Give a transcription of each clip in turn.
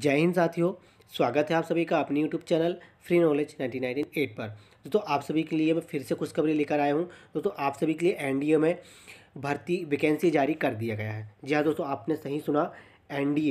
जय हिंद साथियों स्वागत है आप सभी का अपनी YouTube channel free knowledge nineteen nineteen eight पर दोस्तों आप सभी के लिए मैं फिर से खुशखबरी लेकर आया हूँ दोस्तों आप सभी के लिए ए में भर्ती वैकेंसी जारी कर दिया गया है जी हाँ दोस्तों आपने सही सुना डी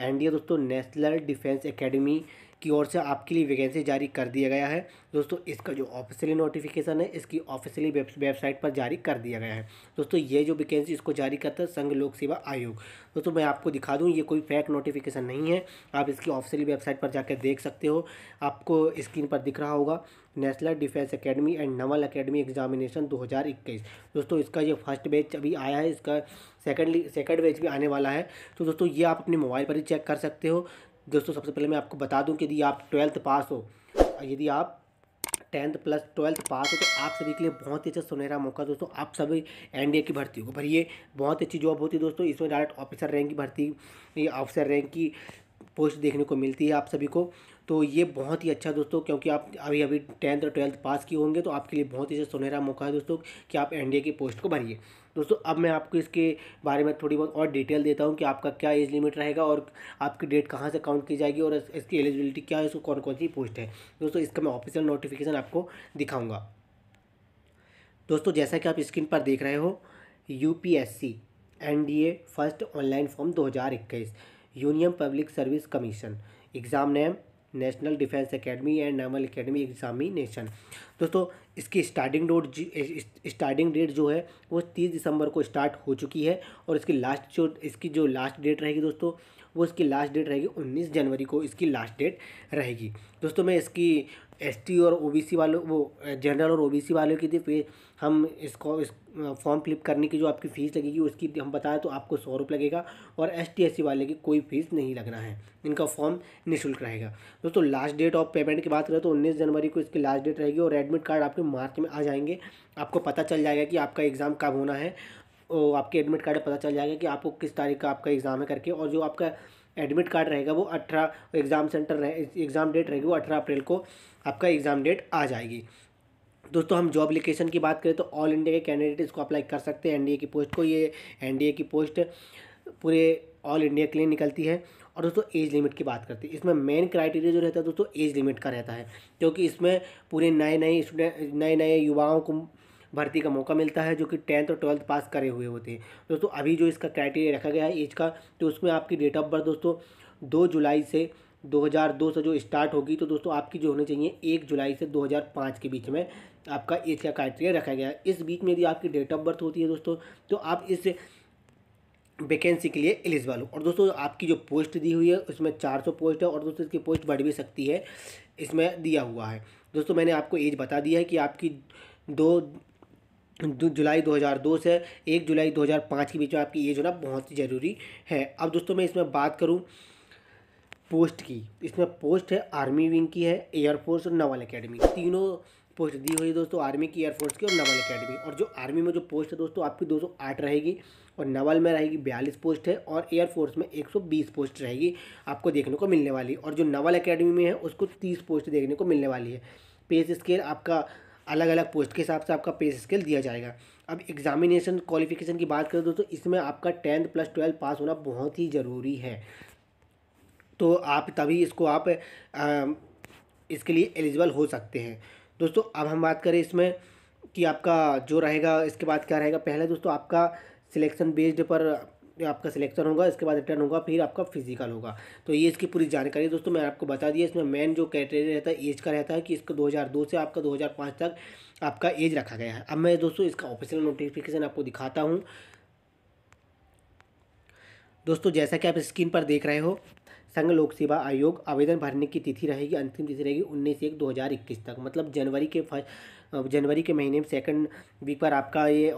ए दोस्तों नेशनल डिफेंस अकेडमी की ओर से आपके लिए वैकेंसी जारी कर दिया गया है दोस्तों इसका जो ऑफिशियली नोटिफिकेशन है इसकी ऑफिशियली वेबसाइट पर जारी कर दिया गया है दोस्तों ये जो वैकेंसी इसको जारी करता है संघ लोक सेवा आयोग दोस्तों मैं आपको दिखा दूँ ये कोई फैक नोटिफिकेशन नहीं है आप इसकी ऑफिशियली वेबसाइट पर जाकर देख सकते हो आपको स्क्रीन पर दिख रहा होगा National Defence Academy and Naval Academy Examination 2021 दोस्तों इसका ये फर्स्ट बैच अभी आया है इसका सेकेंडली सेकंड बैच भी आने वाला है तो दोस्तों ये आप अपने मोबाइल पर ही चेक कर सकते हो दोस्तों सबसे पहले मैं आपको बता दूं कि यदि आप ट्वेल्थ पास हो यदि आप टेंथ प्लस ट्वेल्थ पास हो तो आप सभी के लिए बहुत ही अच्छा सुनहरा मौका दोस्तों आप सभी एनडीए की भर्ती को भरिए बहुत अच्छी जॉब होती है दोस्तों इसमें डायरेक्ट ऑफिसर रैंक की भर्ती ये ऑफिसर रैंक की पोस्ट देखने को मिलती है आप सभी को तो ये बहुत ही अच्छा दोस्तों क्योंकि आप अभी अभी टेंथ और ट्वेल्थ पास किए होंगे तो आपके लिए बहुत ही अच्छा सुनहरा मौका है दोस्तों कि आप एनडीए की पोस्ट को भरिए दोस्तों अब मैं आपको इसके बारे में थोड़ी बहुत और डिटेल देता हूँ कि आपका क्या एज लिमिट रहेगा और आपकी डेट कहाँ से काउंट की जाएगी और इसकी एलिजिबिलिटी क्या है इसको कौन कौन सी पोस्ट है दोस्तों इसका मैं ऑफिशियल नोटिफिकेशन आपको दिखाऊँगा दोस्तों जैसा कि आप स्क्रीन पर देख रहे हो U P S C N D A first online form दो हज़ार इक्कीस Union Public Service Commission exam name National Defence Academy and Naval Academy Examination दोस्तों इसकी स्टार्टिंग डोट स्टार्टिंग डेट जो है वो तीस दिसंबर को स्टार्ट हो चुकी है और इसकी लास्ट जो इसकी जो लास्ट डेट रहेगी दोस्तों वो इसकी लास्ट डेट रहेगी उन्नीस जनवरी को इसकी लास्ट डेट रहेगी दोस्तों मैं इसकी एसटी और ओबीसी वालों वो जनरल और ओबीसी वालों की थी फिर हम इसको इस फॉर्म फिलिप करने की जो आपकी फ़ीस लगेगी उसकी हम बताएं तो आपको सौ रुपये लगेगा और एस टी वाले की कोई फ़ीस नहीं लगना है इनका फॉर्म निःशुल्क रहेगा दोस्तों लास्ट डेट ऑफ पेमेंट की बात करें तो उन्नीस जनवरी को इसकी लास्ट डेट रहेगी और एडमिट कार्ड आपके मार्च में आ जाएंगे आपको पता चल जाएगा कि आपका एग्ज़ाम कब होना है आपके एडमिट कार्ड पता चल जाएगा कि आपको किस तारीख का आपका एग्ज़ाम है करके और जो आपका एडमिट कार्ड रहेगा वो अठारह एग्ज़ाम सेंटर रहे एग्ज़ाम डेट रहेगी वो अठारह अप्रैल को आपका एग्ज़ाम डेट आ जाएगी दोस्तों हम जॉब एप्लीकेशन की बात करें तो ऑल इंडिया के कैंडिडेट इसको अप्लाई कर सकते हैं एनडीए की पोस्ट को ये एनडीए की पोस्ट पूरे ऑल इंडिया के लिए निकलती है और दोस्तों एज लिमिट की बात करते हैं इसमें मेन क्राइटेरिया जो रहता है दोस्तों एज लिमिट का रहता है क्योंकि इसमें पूरे नए नए स्टूडेंट नए नए युवाओं को भर्ती का मौका मिलता है जो कि टेंथ और ट्वेल्थ पास करे हुए होते हैं दोस्तों अभी जो इसका क्राइटेरिया रखा गया है एज का तो उसमें आपकी डेट ऑफ बर्थ दोस्तों दो जुलाई से 2002 से जो स्टार्ट होगी तो दोस्तों आपकी जो होनी चाहिए एक जुलाई से 2005 के बीच में आपका एज का क्राइटेरिया रखा गया है इस बीच में यदि आपकी डेट ऑफ बर्थ होती है दोस्तों तो आप इस वैकेंसी के लिए एलिजिबल हो और दोस्तों आपकी जो पोस्ट दी हुई है उसमें 400 पोस्ट है और दोस्तों इसकी पोस्ट बढ़ भी सकती है इसमें दिया हुआ है दोस्तों मैंने आपको एज बता दिया है कि आपकी दो दो जुलाई 2002 से एक जुलाई 2005 के बीच में आपकी एज होना बहुत ही ज़रूरी है अब दोस्तों मैं इसमें बात करूँ पोस्ट की इसमें पोस्ट है आर्मी विंग की है एयरफोर्स और नवल अकेडमी तीनों पोस्ट दी हुई है दोस्तों आर्मी की एयरफोर्स की और नवल अकेडमी और जो आर्मी में जो पोस्ट है दोस्तों आपकी दो रहेगी और नवल में रहेगी बयालीस पोस्ट है और एयरफोर्स में एक पोस्ट रहेगी आपको देखने को मिलने वाली और जो नवल अकेडमी में है उसको तीस पोस्ट देखने को मिलने वाली है पे स्केल आपका अलग अलग पोस्ट के हिसाब से आपका पे स्केल दिया जाएगा अब एग्जामिनेशन क्वालिफिकेशन की बात करें दोस्तों तो इसमें आपका टेंथ प्लस ट्वेल्थ पास होना बहुत ही ज़रूरी है तो आप तभी इसको आप आ, इसके लिए एलिजिबल हो सकते हैं दोस्तों अब हम बात करें इसमें कि आपका जो रहेगा इसके बाद क्या रहेगा पहले दोस्तों आपका सिलेक्शन बेस्ड पर आपका सिलेक्शन होगा इसके बाद रिटर्न होगा फिर आपका फिजिकल होगा तो ये इसकी पूरी जानकारी दोस्तों मैं आपको बता दिया इसमें मेन जो क्राइटेरिया रहता है एज का रहता है कि इसको 2002 से आपका 2005 तक आपका एज रखा गया है अब मैं दोस्तों इसका ऑफिशियल नोटिफिकेशन आपको दिखाता हूँ दोस्तों जैसा कि आप स्क्रीन पर देख रहे हो संघ लोक सेवा आयोग आवेदन भरने की तिथि रहेगी अंतिम तिथि रहेगी उन्नीस एक दो हज़ार इक्कीस तक मतलब जनवरी के फर्स्ट जनवरी के महीने में सेकंड वीक पर आपका ये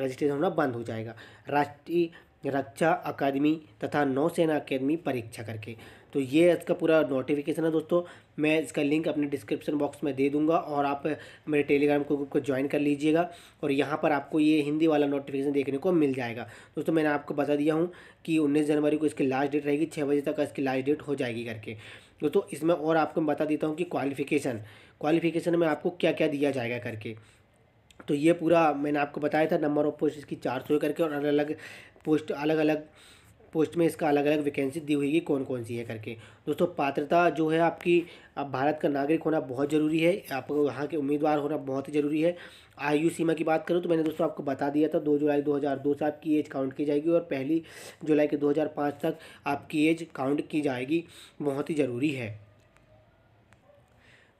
रजिस्ट्रेशन होना बंद हो जाएगा राष्ट्रीय रक्षा अकादमी तथा नौसेना अकेदमी परीक्षा करके तो ये इसका पूरा नोटिफिकेशन है दोस्तों मैं इसका लिंक अपने डिस्क्रिप्शन बॉक्स में दे दूंगा और आप मेरे टेलीग्राम को ग्रुप को ज्वाइन कर लीजिएगा और यहाँ पर आपको ये हिंदी वाला नोटिफिकेशन देखने को मिल जाएगा दोस्तों मैंने आपको बता दिया हूँ कि उन्नीस जनवरी को इसकी लास्ट डेट रहेगी छः बजे तक इसकी लास्ट डेट हो जाएगी करके दोस्तों इसमें और आपको मैं बता देता हूँ कि क्वालिफिकेशन क्वालिफिकेशन में आपको क्या क्या दिया जाएगा करके तो ये पूरा मैंने आपको बताया था नंबर ऑफ पोस्ट इसकी चार सौ करके और अलग अलग पोस्ट अलग अलग पोस्ट में इसका अलग अलग वैकेंसी दी हुई है कौन कौन सी है करके दोस्तों पात्रता जो है आपकी अब भारत का नागरिक होना बहुत ज़रूरी है आपको यहाँ के उम्मीदवार होना बहुत ही ज़रूरी है आयु सीमा की बात करूँ तो मैंने दोस्तों आपको बता दिया था दो जुलाई 2002 से आपकी एज काउंट की जाएगी और पहली जुलाई के 2005 तक आपकी एज काउंट की जाएगी बहुत ही ज़रूरी है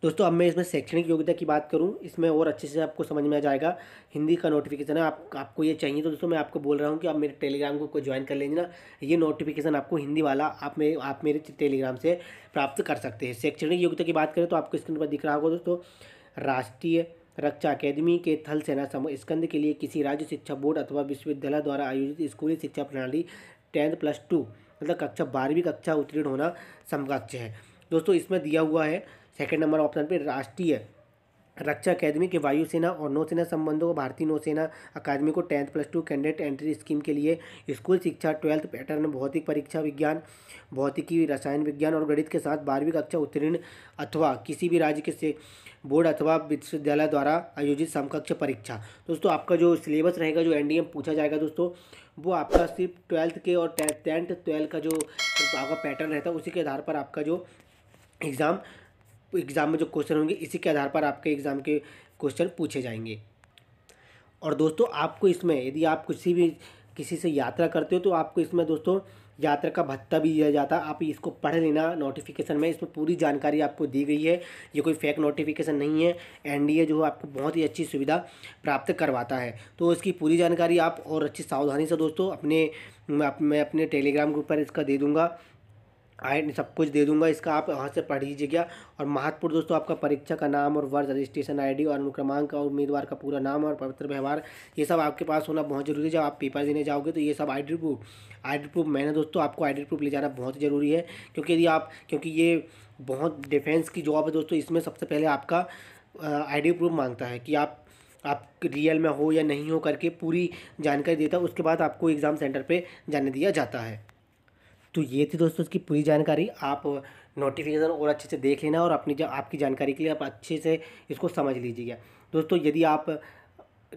दोस्तों अब मैं इसमें शैक्षणिक योग्यता की बात करूँ इसमें और अच्छे से आपको समझ में आ जाएगा हिंदी का नोटिफिकेशन है आप आपको ये चाहिए तो दोस्तों मैं आपको बोल रहा हूँ कि आप मेरे टेलीग्राम को ज्वाइन कर लेंगे ना ये नोटिफिकेशन आपको हिंदी वाला आप मेरे आप मेरे टेलीग्राम से प्राप्त कर सकते हैं शैक्षणिक योग्यता की बात करें तो आपको स्क्रीन पर दिख रहा होगा दोस्तों राष्ट्रीय रक्षा अकेदमी के थल सेना स्कंद के लिए किसी राज्य शिक्षा बोर्ड अथवा विश्वविद्यालय द्वारा आयोजित स्कूली शिक्षा प्रणाली टेंथ प्लस टू मतलब कक्षा बारहवीं कक्षा उत्तीर्ण होना समकक्ष है दोस्तों इसमें दिया हुआ है सेकेंड नंबर ऑप्शन पर राष्ट्रीय रक्षा अकेदमी के वायुसेना और नौसेना संबंधों भारतीय नौसेना अकादमी को tenth plus two candidate entry scheme के लिए स्कूल शिक्षा ट्वेल्थ पैटर्न भौतिक परीक्षा विज्ञान भौतिकी रसायन विज्ञान और गणित के साथ बारहवीं कक्षा उत्तीर्ण अथवा किसी भी राज्य के से बोर्ड अथवा विश्वविद्यालय द्वारा आयोजित समकक्ष परीक्षा दोस्तों आपका जो सिलेबस रहेगा जो एन पूछा जाएगा दोस्तों वो आपका सिर्फ ट्वेल्थ के और टेंथ ट्वेल्थ का जो आपका पैटर्न रहता है उसी के आधार पर आपका जो एग्ज़ाम एग्ज़ाम में जो क्वेश्चन होंगे इसी के आधार पर आपके एग्ज़ाम के क्वेश्चन पूछे जाएंगे और दोस्तों आपको इसमें यदि आप किसी भी किसी से यात्रा करते हो तो आपको इसमें दोस्तों यात्रा का भत्ता भी दिया जाता है आप इसको पढ़ लेना नोटिफिकेशन में इसमें पूरी जानकारी आपको दी गई है ये कोई फेक नोटिफिकेशन नहीं है एनडीए जो है आपको बहुत ही अच्छी सुविधा प्राप्त करवाता है तो इसकी पूरी जानकारी आप और अच्छी सावधानी से दोस्तों अपने मैं अपने टेलीग्राम ग्रुप पर इसका दे दूँगा आई सब कुछ दे दूंगा इसका आप वहाँ से पढ़ लीजिएगा और महत्वपूर्ण दोस्तों आपका परीक्षा का नाम और वर्ष रजिस्ट्रेशन आईडी और अनुक्रमांक और उम्मीदवार का पूरा नाम और पवित्र व्यवहार ये सब आपके पास होना बहुत जरूरी है जब आप पेपर देने जाओगे तो ये सब I D proof I D proof मैंने दोस्तों आपको आई डी प्रूफ ले जाना बहुत ज़रूरी है क्योंकि यदि आप क्योंकि ये बहुत डिफेंस की जॉब है दोस्तों इसमें सबसे पहले आपका आई डी प्रूफ मांगता है कि आप आप रियल में हो या नहीं हो करके पूरी जानकारी देता है उसके बाद आपको एग्ज़ाम सेंटर पर जाने दिया जाता है तो ये थी दोस्तों इसकी पूरी जानकारी आप नोटिफिकेशन और अच्छे से देख लेना और अपनी जा, आपकी जानकारी के लिए आप अच्छे से इसको समझ लीजिएगा दोस्तों यदि आप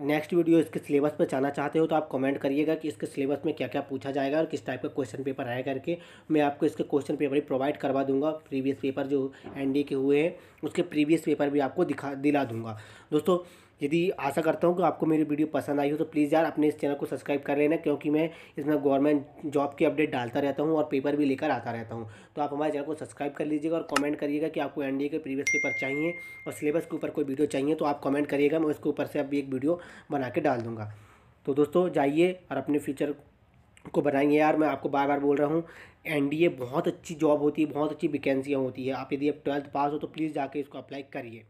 नेक्स्ट वीडियो इसके सिलेबस पर जाना चाहते हो तो आप कमेंट करिएगा कि इसके सिलेबस में क्या क्या पूछा जाएगा और किस टाइप का क्वेश्चन पेपर आया करके मैं आपको इसके क्वेश्चन पेपर भी प्रोवाइड करवा दूंगा प्रीवियस पेपर जो एनडीए के हुए हैं उसके प्रीवियस पेपर भी आपको दिखा दिला दूंगा दोस्तों यदि आशा करता हूँ कि आपको मेरी वीडियो पसंद आई हो तो प्लीज़ यार अपने इस चैनल को सब्सक्राइब कर लेना क्योंकि मैं इसमें गवर्नमेंट जॉब की अपडेट डालता रहता हूँ और पेपर भी लेकर आता रहता हूँ तो आप हमारे चैनल को सब्सक्राइब कर लीजिएगा और कमेंट करिएगा कि आपको एनडीए के प्रीवियस पेपर चाहिए और सिलेबस के ऊपर कोई वीडियो चाहिए तो आप कमेंट करिएगा मैं उसके ऊपर से अभी एक वीडियो बना के डाल दूँगा तो दोस्तों जाइए और अपने फ्यूचर को बनाइए यार मैं आपको बार बार बोल रहा हूँ एनडीए बहुत अच्छी जॉब होती है बहुत अच्छी वैकेंसियाँ होती है आप यदि आप ट्वेल्थ पास हो तो प्लीज़ जाके इसको अप्लाई करिए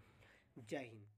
जय हिंद